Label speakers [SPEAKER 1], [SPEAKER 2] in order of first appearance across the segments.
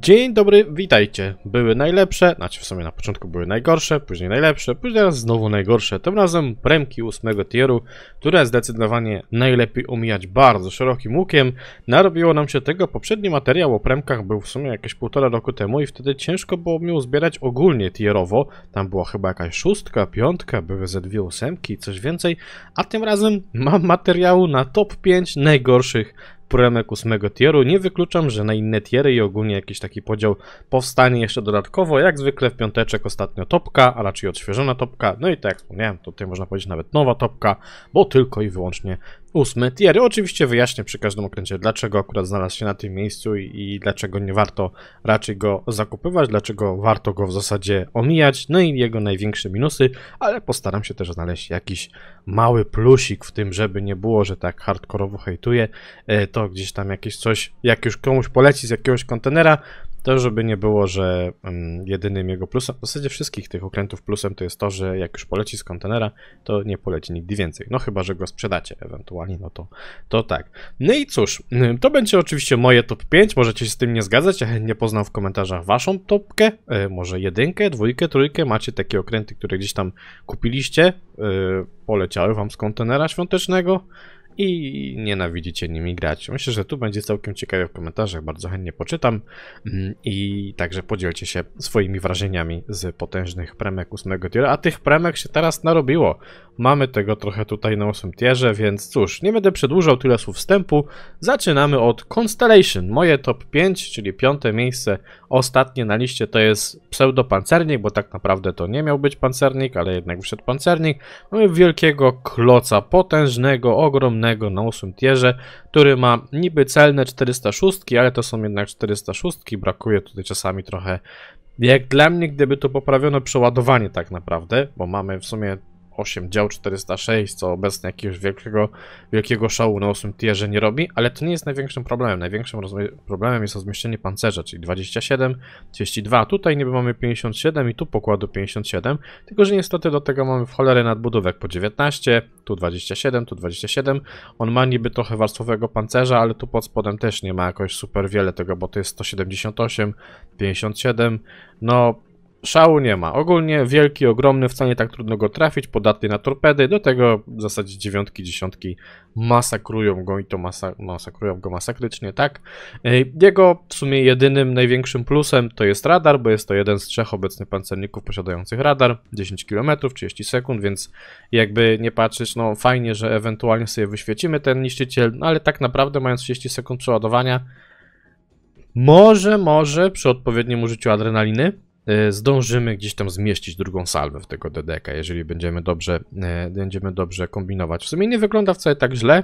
[SPEAKER 1] Dzień dobry, witajcie. Były najlepsze, znaczy w sumie na początku były najgorsze, później najlepsze, później raz znowu najgorsze. Tym razem premki ósmego tieru, które zdecydowanie najlepiej omijać bardzo szerokim łukiem. Narobiło nam się tego, poprzedni materiał o premkach był w sumie jakieś półtora roku temu i wtedy ciężko było mi uzbierać ogólnie tierowo. Tam była chyba jakaś szóstka, piątka, były ze dwie ósemki, coś więcej. A tym razem mam materiału na top 5 najgorszych Puremek ósmego tieru. Nie wykluczam, że na inne tiery i ogólnie jakiś taki podział powstanie jeszcze dodatkowo. Jak zwykle w piąteczek ostatnio topka, a raczej odświeżona topka. No i tak jak wspomniałem, tutaj można powiedzieć nawet nowa topka, bo tylko i wyłącznie Ósmy tier. Oczywiście wyjaśnię przy każdym okręcie, dlaczego akurat znalazł się na tym miejscu i, i, dlaczego nie warto raczej go zakupywać, dlaczego warto go w zasadzie omijać, no i jego największe minusy, ale postaram się też znaleźć jakiś mały plusik w tym, żeby nie było, że tak hardkorowo hejtuję, e, to gdzieś tam jakieś coś, jak już komuś poleci z jakiegoś kontenera, to, żeby nie było, że mm, jedynym jego plusem, w zasadzie wszystkich tych okrętów plusem to jest to, że jak już poleci z kontenera, to nie poleci nigdy więcej. No chyba, że go sprzedacie ewentualnie, no to, to tak. No i cóż, mm, to będzie oczywiście moje top 5, możecie się z tym nie zgadzać, ja chętnie poznam w komentarzach waszą topkę, e, może jedynkę, dwójkę, trójkę, macie takie okręty, które gdzieś tam kupiliście, e, poleciały wam z kontenera świątecznego, i nienawidzicie nimi grać. Myślę, że tu będzie całkiem ciekawie w komentarzach, bardzo chętnie poczytam mm, i także podzielcie się swoimi wrażeniami z potężnych premek 8 tiera, a tych premek się teraz narobiło. Mamy tego trochę tutaj na 8 tierze, więc cóż, nie będę przedłużał tyle słów wstępu. Zaczynamy od Constellation, moje top 5, czyli piąte miejsce, ostatnie na liście to jest pseudo-pancernik, bo tak naprawdę to nie miał być pancernik, ale jednak wyszedł pancernik. Mamy wielkiego kloca, potężnego, ogromnego innego na 8 tierze, który ma niby celne 406, ale to są jednak 406, brakuje tutaj czasami trochę jak dla mnie, gdyby to poprawiono przeładowanie tak naprawdę, bo mamy w sumie 8, dział 406, co obecnie jakiegoś wielkiego, wielkiego szału na 8 tierze nie robi, ale to nie jest największym problemem. Największym problemem jest rozmieszczenie pancerza, czyli 27, 32, tutaj niby mamy 57 i tu pokładu 57, tylko że niestety do tego mamy w cholerę nadbudówek po 19, tu 27, tu 27. On ma niby trochę warstwowego pancerza, ale tu pod spodem też nie ma jakoś super wiele tego, bo to jest 178, 57, no szału nie ma. Ogólnie wielki, ogromny, wcale tak trudno go trafić, podatny na torpedy, do tego w zasadzie dziewiątki, dziesiątki masakrują go i to masa masakrują go masakrycznie, tak? Jego w sumie jedynym, największym plusem to jest radar, bo jest to jeden z trzech obecnych pancerników posiadających radar, 10 km, 30 sekund, więc jakby nie patrzeć, no fajnie, że ewentualnie sobie wyświecimy ten niszczyciel, no ale tak naprawdę mając 30 sekund przeładowania, może, może przy odpowiednim użyciu adrenaliny Y, zdążymy gdzieś tam zmieścić drugą salwę w tego DDK, jeżeli będziemy dobrze, y, będziemy dobrze kombinować. W sumie nie wygląda wcale tak źle,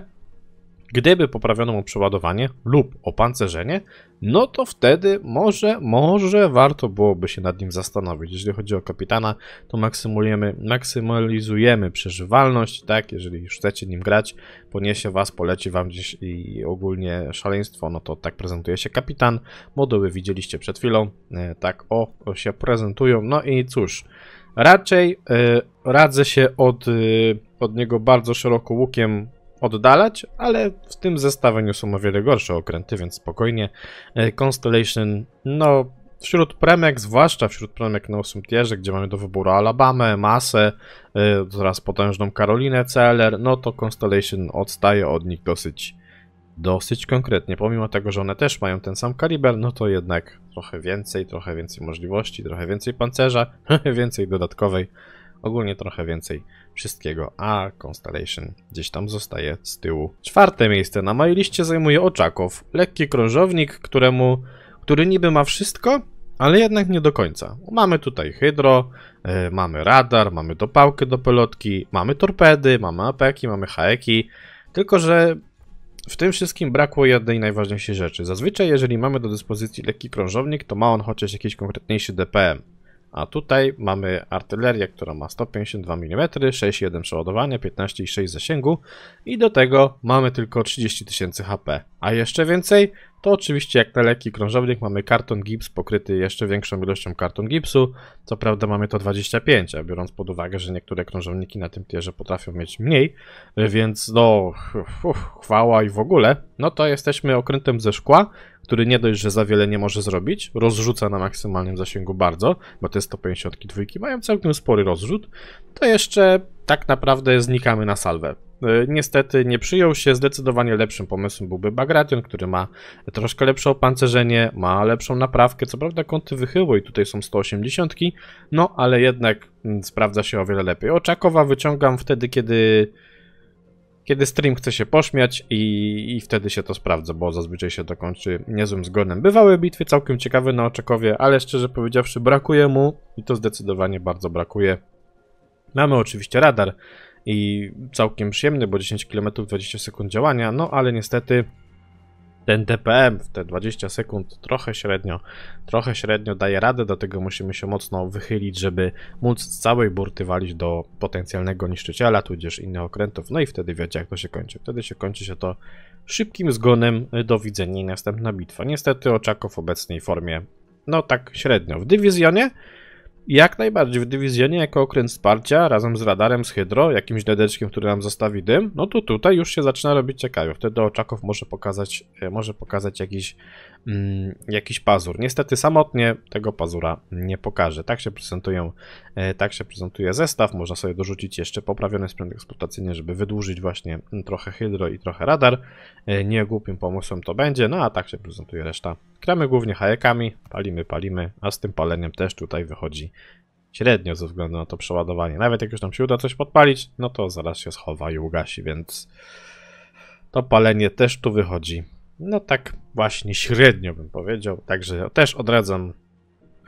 [SPEAKER 1] Gdyby poprawiono mu przeładowanie lub opancerzenie, no to wtedy może, może warto byłoby się nad nim zastanowić. Jeżeli chodzi o kapitana, to maksymalizujemy przeżywalność, tak? Jeżeli już chcecie nim grać, poniesie was, poleci wam gdzieś i ogólnie szaleństwo, no to tak prezentuje się kapitan. Moduły widzieliście przed chwilą, e, tak o, o się prezentują. No i cóż, raczej y, radzę się od, y, od niego bardzo szeroko łukiem oddalać, ale w tym zestawieniu są o wiele gorsze okręty, więc spokojnie. E, Constellation, no wśród premek, zwłaszcza wśród premek na 8 tierze, gdzie mamy do wyboru Alabamę, Masę, zaraz e, potężną Karolinę CLR, no to Constellation odstaje od nich dosyć, dosyć konkretnie. Pomimo tego, że one też mają ten sam kaliber, no to jednak trochę więcej, trochę więcej możliwości, trochę więcej pancerza, więcej dodatkowej Ogólnie trochę więcej wszystkiego, a Constellation gdzieś tam zostaje z tyłu. Czwarte miejsce na mojej liście zajmuje Oczakow, lekki krążownik, któremu, który niby ma wszystko, ale jednak nie do końca. Mamy tutaj hydro, yy, mamy radar, mamy dopałkę do pelotki, mamy torpedy, mamy apeki, mamy haeki, tylko że w tym wszystkim brakło jednej najważniejszej rzeczy. Zazwyczaj jeżeli mamy do dyspozycji lekki krążownik, to ma on chociaż jakiś konkretniejszy DPM. A tutaj mamy artylerię, która ma 152 mm, 6,1 przeładowania, 15,6 zasięgu i do tego mamy tylko 30 tysięcy HP. A jeszcze więcej? To oczywiście jak na lekki krążownik mamy karton gips pokryty jeszcze większą ilością karton gipsu. Co prawda mamy to 25, a biorąc pod uwagę, że niektóre krążowniki na tym tierze potrafią mieć mniej, więc no uf, chwała i w ogóle, no to jesteśmy okrętem ze szkła, który nie dość, że za wiele nie może zrobić, rozrzuca na maksymalnym zasięgu bardzo, bo te 152 mają całkiem spory rozrzut, to jeszcze tak naprawdę znikamy na salwę. E, niestety nie przyjął się, zdecydowanie lepszym pomysłem byłby Bagration, który ma troszkę lepsze opancerzenie, ma lepszą naprawkę, co prawda kąty wychyły i tutaj są 180, no ale jednak mm, sprawdza się o wiele lepiej. Oczakowa wyciągam wtedy, kiedy kiedy stream chce się pośmiać i, i wtedy się to sprawdza, bo zazwyczaj się to kończy niezłym zgonem. Bywały bitwy całkiem ciekawe na Oczekowie, ale szczerze powiedziawszy brakuje mu i to zdecydowanie bardzo brakuje. Mamy oczywiście radar i całkiem przyjemny, bo 10 km 20 sekund działania, no ale niestety ten TPM w te 20 sekund trochę średnio, trochę średnio daje radę, do tego musimy się mocno wychylić, żeby móc z całej burty walić do potencjalnego niszczyciela, tudzież innych okrętów, no i wtedy wiecie jak to się kończy. Wtedy się kończy się to szybkim zgonem, do widzenia i następna bitwa. Niestety Oczako w obecnej formie, no tak średnio. W dywizjonie jak najbardziej w dywizjonie jako okręt wsparcia razem z radarem, z hydro, jakimś dedeczkiem, który nam zostawi dym, no to tutaj już się zaczyna robić ciekawie. Wtedy oczaków może pokazać, e, może pokazać jakiś, mm, jakiś pazur. Niestety samotnie tego pazura nie pokaże. Tak się prezentują, e, tak się prezentuje zestaw. Można sobie dorzucić jeszcze poprawiony sprzęt eksploatacyjny, żeby wydłużyć właśnie trochę hydro i trochę radar. E, nie głupim pomysłem to będzie, no a tak się prezentuje reszta Gramy głównie hajekami palimy, palimy, a z tym paleniem też tutaj wychodzi średnio ze względu na to przeładowanie. Nawet jak już nam się uda coś podpalić, no to zaraz się schowa i ugasi, więc to palenie też tu wychodzi. No tak właśnie średnio bym powiedział, także też odradzam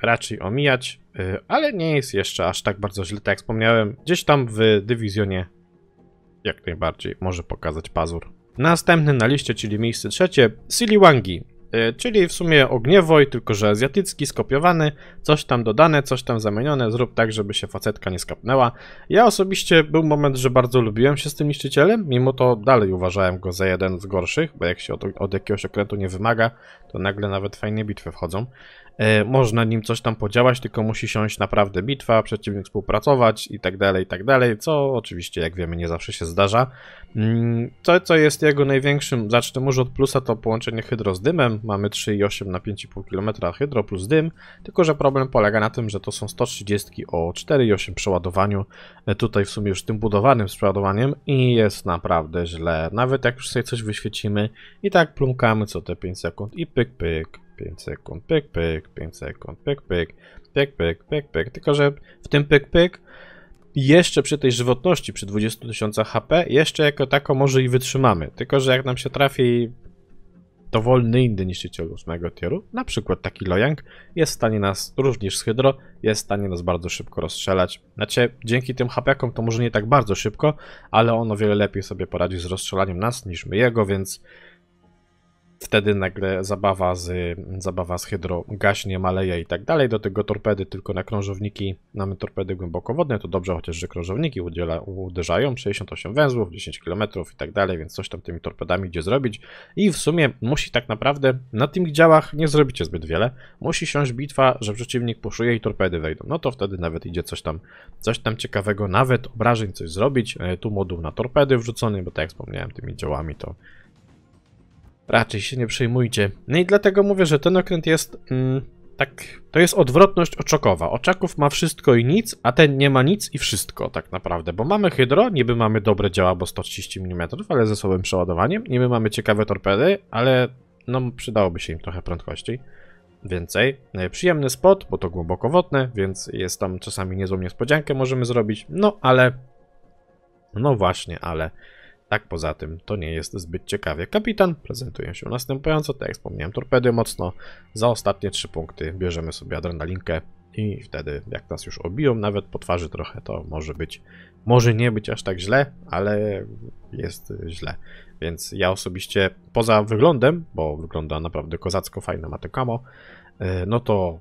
[SPEAKER 1] raczej omijać, y, ale nie jest jeszcze aż tak bardzo źle, tak jak wspomniałem, gdzieś tam w dywizjonie jak najbardziej może pokazać pazur. Następny na liście, czyli miejsce trzecie, Siliwangi. E, czyli w sumie ogniewoj, tylko że azjatycki, skopiowany, coś tam dodane, coś tam zamienione, zrób tak, żeby się facetka nie skapnęła. Ja osobiście był moment, że bardzo lubiłem się z tym niszczycielem, mimo to dalej uważałem go za jeden z gorszych, bo jak się od, od jakiegoś okrętu nie wymaga, to nagle nawet fajne bitwy wchodzą. E, można nim coś tam podziałać, tylko musi siąść naprawdę bitwa, przeciwnik współpracować i tak dalej, i tak dalej, co oczywiście, jak wiemy, nie zawsze się zdarza. Mm, to, co jest jego największym, zacznę może od plusa, to połączenie hydro z dymem, mamy 3,8 na 5,5 km hydro plus dym, tylko że problem polega na tym, że to są 130 o 4,8 przeładowaniu, e, tutaj w sumie już tym budowanym z przeładowaniem i jest naprawdę źle. Nawet jak już sobie coś wyświecimy i tak plumkamy co te 5 sekund i pyk, pyk, 5 sekund, pyk, pyk, 5 sekund, pyk, pyk, pyk, pyk, pyk, pyk, tylko że w tym pyk, pyk jeszcze przy tej żywotności, przy 20 tysiącach HP, jeszcze jako tako może i wytrzymamy. Tylko, że jak nam się trafi dowolny inny niszczyciel ósmego tieru, na przykład taki Lojang, jest w stanie nas, również z Hydro, jest w stanie nas bardzo szybko rozstrzelać. Znaczy, dzięki tym hapiakom to może nie tak bardzo szybko, ale ono wiele lepiej sobie poradzi z rozstrzelaniem nas niż my jego, więc Wtedy nagle zabawa z, zabawa z hydro gaśnie, maleje i tak dalej. Do tego torpedy tylko na krążowniki, mamy torpedy głębokowodne, to dobrze, chociaż że krążowniki udziela, uderzają 68 węzłów, 10 km i tak dalej, więc coś tam tymi torpedami gdzie zrobić. I w sumie musi tak naprawdę na tych działach nie zrobicie zbyt wiele. Musi siąść bitwa, że przeciwnik puszuje i torpedy wejdą. No to wtedy nawet idzie coś tam, coś tam ciekawego, nawet obrażeń coś zrobić. E, tu moduł na torpedy wrzucony, bo tak jak wspomniałem, tymi działami to Raczej się nie przejmujcie. No i dlatego mówię, że ten okręt jest... Mm, tak, to jest odwrotność oczakowa. Oczaków ma wszystko i nic, a ten nie ma nic i wszystko tak naprawdę, bo mamy hydro, niby mamy dobre działa, bo 130 mm, ale ze słabym przeładowaniem, niby mamy ciekawe torpedy, ale no przydałoby się im trochę prędkości. Więcej. E, przyjemny spot, bo to głębokowodne, więc jest tam czasami niezłą niespodziankę możemy zrobić, no ale... No właśnie, ale... Tak poza tym, to nie jest zbyt ciekawie. Kapitan prezentuje się następująco, tak jak wspomniałem, torpedy mocno. Za ostatnie trzy punkty bierzemy sobie adrenalinkę i wtedy jak nas już obiją, nawet po twarzy trochę, to może być, może nie być aż tak źle, ale jest źle. Więc ja osobiście, poza wyglądem, bo wygląda naprawdę kozacko, fajne ma to kamo, e, no to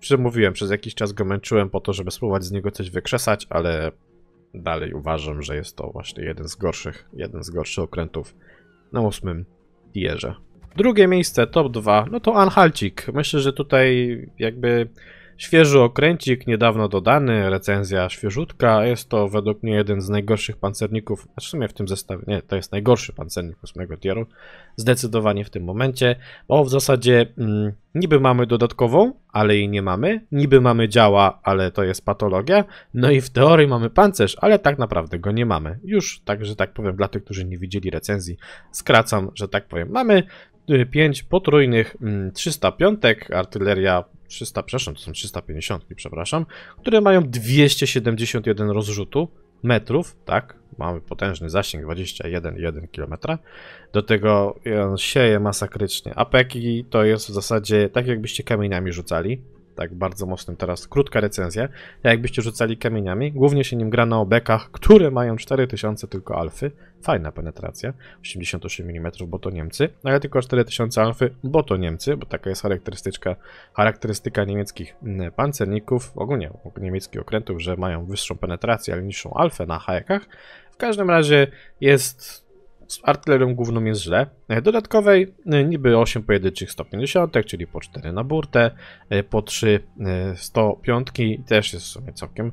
[SPEAKER 1] przemówiłem, przez jakiś czas go męczyłem po to, żeby spróbować z niego coś wykrzesać, ale dalej uważam, że jest to właśnie jeden z gorszych, jeden z gorszych okrętów na ósmym tierze. Drugie miejsce, top 2, no to Anhalcik. Myślę, że tutaj jakby Świeży okręcik, niedawno dodany, recenzja świeżutka. Jest to według mnie jeden z najgorszych pancerników, a znaczy w sumie w tym zestawie, nie, to jest najgorszy pancernik 8 tieru, zdecydowanie w tym momencie, bo w zasadzie mm, niby mamy dodatkową, ale jej nie mamy, niby mamy działa, ale to jest patologia, no i w teorii mamy pancerz, ale tak naprawdę go nie mamy. Już tak, że tak powiem, dla tych, którzy nie widzieli recenzji, skracam, że tak powiem, mamy 5 y, potrójnych 305, mm, artyleria 300, przepraszam, to są 350, przepraszam, które mają 271 rozrzutu metrów, tak? Mamy potężny zasięg 21,1 km. Do tego on sieje masakrycznie. Apeki to jest w zasadzie tak, jakbyście kamieniami rzucali tak bardzo mocnym teraz, krótka recenzja, jakbyście rzucali kamieniami, głównie się nim gra na obekach, które mają 4000 tylko alfy, fajna penetracja, 88 mm, bo to Niemcy, no ale tylko 4000 alfy, bo to Niemcy, bo taka jest charakterystyczka, charakterystyka niemieckich pancerników, ogólnie niemieckich okrętów, że mają wyższą penetrację, ale niższą alfę na hajekach. W każdym razie jest z artylerią główną jest źle. E, dodatkowej e, niby 8 pojedynczych 150, czyli po 4 na burtę, e, po 3 105 też jest w sumie całkiem,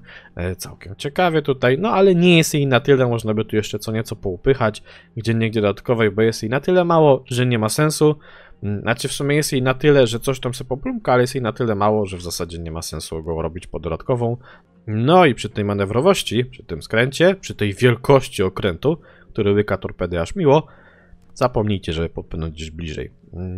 [SPEAKER 1] całkiem ciekawie tutaj, no ale nie jest jej na tyle, można by tu jeszcze co nieco poupychać, gdzie niegdzie dodatkowej, bo jest jej na tyle mało, że nie ma sensu. Mm, znaczy w sumie jest jej na tyle, że coś tam się poplumka, ale jest jej na tyle mało, że w zasadzie nie ma sensu go robić pod dodatkową. No i przy tej manewrowości, przy tym skręcie, przy tej wielkości okrętu, który łyka torpedy aż miło, zapomnijcie, żeby podpłynąć gdzieś bliżej.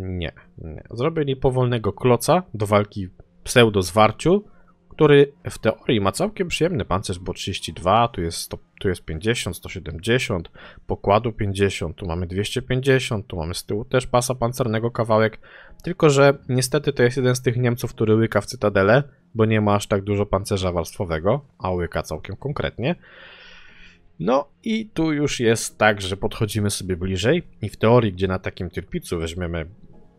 [SPEAKER 1] Nie, nie. Zrobili powolnego kloca do walki pseudo-zwarciu, który w teorii ma całkiem przyjemny pancerz, bo 32, tu jest, 100, tu jest 50, 170, pokładu 50, tu mamy 250, tu mamy z tyłu też pasa pancernego kawałek, tylko że niestety to jest jeden z tych Niemców, który łyka w Cytadele, bo nie ma aż tak dużo pancerza warstwowego, a łyka całkiem konkretnie. No i tu już jest tak, że podchodzimy sobie bliżej i w teorii, gdzie na takim tyrpicu weźmiemy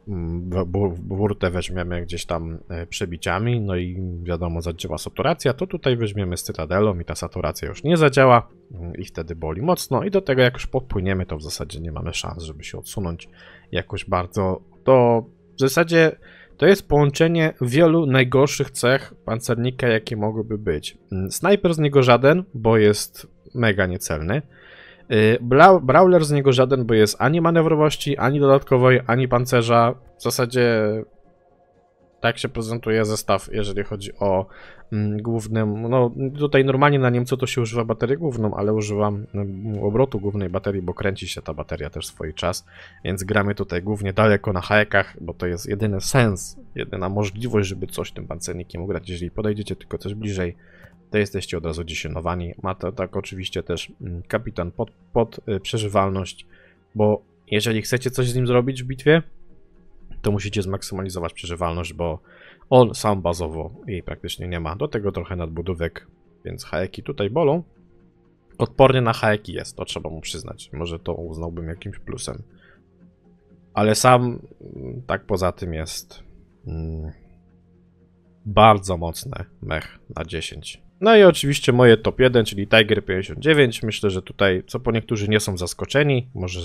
[SPEAKER 1] mm, burtę weźmiemy gdzieś tam e, przebiciami, no i wiadomo, zadziała saturacja, to tutaj weźmiemy z cytadelą i ta saturacja już nie zadziała mm, i wtedy boli mocno i do tego jak już podpłyniemy, to w zasadzie nie mamy szans, żeby się odsunąć jakoś bardzo. To w zasadzie to jest połączenie wielu najgorszych cech pancernika, jakie mogłyby być. Mm, snajper z niego żaden, bo jest mega niecelny. Y, Bra Brawler z niego żaden, bo jest ani manewrowości, ani dodatkowej, ani pancerza. W zasadzie tak się prezentuje zestaw, jeżeli chodzi o mm, głównym. No tutaj normalnie na Niemcu to się używa baterii główną, ale używam mm, obrotu głównej baterii, bo kręci się ta bateria też swój czas, więc gramy tutaj głównie daleko na hajkach, bo to jest jedyny sens, jedyna możliwość, żeby coś tym pancernikiem ugrać. Jeżeli podejdziecie tylko coś bliżej, to jesteście od razu dziesiętowani. Ma to tak oczywiście też mm, kapitan pod, pod y, przeżywalność, bo jeżeli chcecie coś z nim zrobić w bitwie, to musicie zmaksymalizować przeżywalność, bo on sam bazowo jej praktycznie nie ma. Do tego trochę nadbudówek, więc haeki tutaj bolą. Odporny na haeki jest, to trzeba mu przyznać. Może to uznałbym jakimś plusem. Ale sam, mm, tak poza tym jest mm, bardzo mocny mech na 10. No i oczywiście moje top 1, czyli Tiger 59. Myślę, że tutaj, co po niektórzy nie są zaskoczeni, może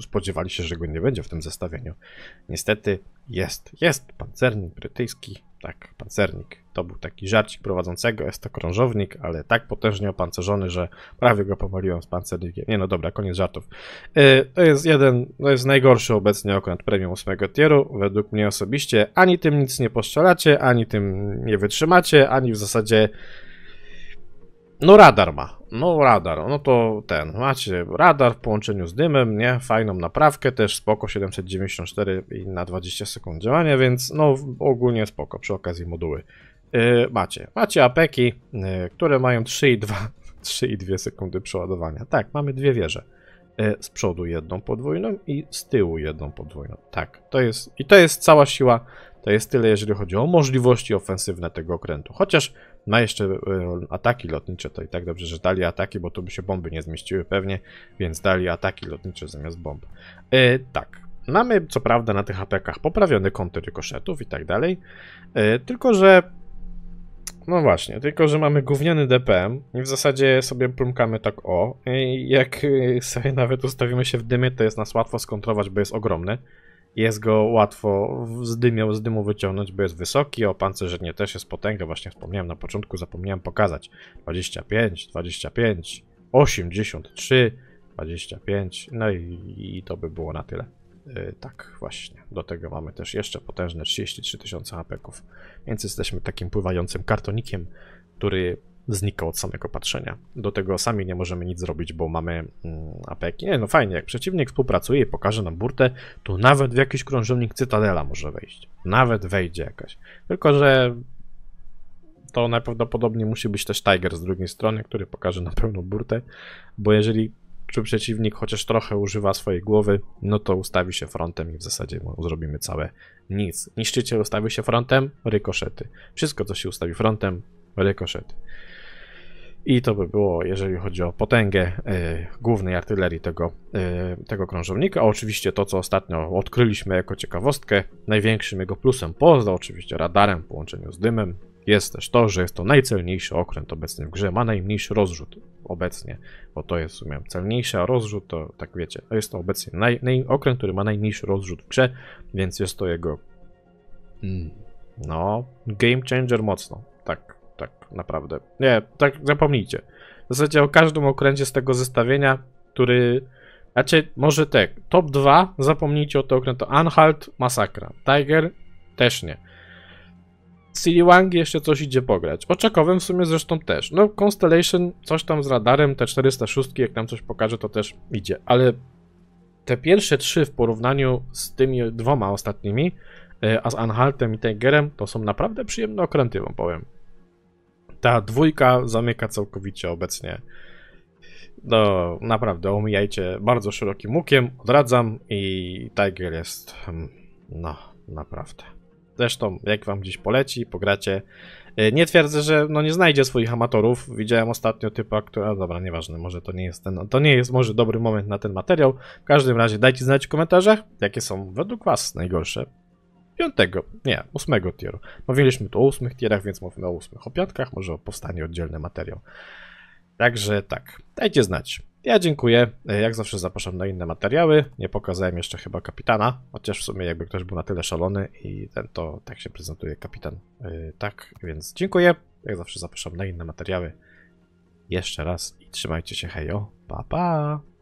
[SPEAKER 1] spodziewali się, że go nie będzie w tym zestawieniu. Niestety jest, jest pancernik brytyjski, tak, pancernik. To był taki żarcik prowadzącego, jest to krążownik, ale tak potężnie opancerzony, że prawie go powaliłem z pancernikiem. Nie no dobra, koniec żartów. Y, to jest jeden, to jest najgorszy obecnie okręt premium 8 tieru, według mnie osobiście. Ani tym nic nie postrzelacie, ani tym nie wytrzymacie, ani w zasadzie no radar ma. No radar, no to ten, macie radar w połączeniu z dymem, nie? Fajną naprawkę też, spoko, 794 i na 20 sekund działania, więc no ogólnie spoko, przy okazji moduły. Yy, macie, macie apeki, yy, które mają 3,2 sekundy przeładowania. Tak, mamy dwie wieże. Yy, z przodu jedną podwójną i z tyłu jedną podwójną. Tak, to jest, i to jest cała siła, to jest tyle, jeżeli chodzi o możliwości ofensywne tego okrętu. Chociaż ma jeszcze e, ataki lotnicze, to i tak dobrze, że dali ataki, bo tu by się bomby nie zmieściły pewnie, więc dali ataki lotnicze zamiast bomb. E, tak, mamy co prawda na tych apekach poprawione kąty rykoszetów i tak dalej, e, tylko że... No właśnie, tylko że mamy gówniany DPM i w zasadzie sobie plumkamy tak o. jak sobie nawet ustawimy się w dymie, to jest nas łatwo skontrować, bo jest ogromny. Jest go łatwo z, dymio, z dymu wyciągnąć, bo jest wysoki, O opancerzenie też jest potęga, właśnie wspomniałem na początku, zapomniałem pokazać. 25, 25, 83, 25, no i, i to by było na tyle. Yy, tak, właśnie. Do tego mamy też jeszcze potężne 33 tysiące hapeków, więc jesteśmy takim pływającym kartonikiem, który znika od samego patrzenia. Do tego sami nie możemy nic zrobić, bo mamy mm, APK. Nie, no fajnie, jak przeciwnik współpracuje i pokaże nam burtę, to nawet w jakiś krążownik Cytadela może wejść. Nawet wejdzie jakaś. Tylko, że to najprawdopodobniej musi być też Tiger z drugiej strony, który pokaże na pełną burtę, bo jeżeli czy przeciwnik chociaż trochę używa swojej głowy, no to ustawi się frontem i w zasadzie zrobimy całe nic. Niszczyciel ustawi się frontem, rykoszety. Wszystko, co się ustawi frontem, rykoszet. I to by było, jeżeli chodzi o potęgę y, głównej artylerii tego, y, tego krążownika. A oczywiście to, co ostatnio odkryliśmy jako ciekawostkę, największym jego plusem, poza oczywiście radarem w połączeniu z dymem, jest też to, że jest to najcelniejszy okręt obecny w grze. Ma najmniejszy rozrzut obecnie, bo to jest w sumie celniejszy, a rozrzut to, tak wiecie, jest to obecnie naj, naj, okręt, który ma najmniejszy rozrzut w grze, więc jest to jego, mm, no, game changer mocno, tak tak naprawdę. Nie, tak zapomnijcie. W zasadzie o każdym okręcie z tego zestawienia, który... Znaczy, może tak, top 2, zapomnijcie o tym okręcie. Anhalt, masakra. Tiger, też nie. Siliwang jeszcze coś idzie pograć. O Czekowym w sumie zresztą też. No, Constellation, coś tam z radarem, te 406, jak nam coś pokaże, to też idzie. Ale te pierwsze trzy w porównaniu z tymi dwoma ostatnimi, e, a z Anhaltem i Tigerem, to są naprawdę przyjemne okręty, wam powiem ta dwójka zamyka całkowicie obecnie. No, naprawdę, omijajcie bardzo szerokim łukiem, odradzam i Tiger jest, hmm, no, naprawdę. Zresztą, jak wam gdzieś poleci, pogracie. Y, nie twierdzę, że no nie znajdzie swoich amatorów. Widziałem ostatnio typa, która, dobra, nieważne, może to nie jest ten, to nie jest może dobry moment na ten materiał. W każdym razie dajcie znać w komentarzach, jakie są według was najgorsze piątego, nie, ósmego tieru. Mówiliśmy tu o ósmych tierach, więc mówimy o ósmych opiatkach, może o powstanie oddzielny materiał. Także tak, dajcie znać. Ja dziękuję, e, jak zawsze zapraszam na inne materiały, nie pokazałem jeszcze chyba kapitana, chociaż w sumie jakby ktoś był na tyle szalony i ten to tak się prezentuje kapitan, yy, tak, więc dziękuję, jak zawsze zapraszam na inne materiały. Jeszcze raz i trzymajcie się, hejo, pa pa!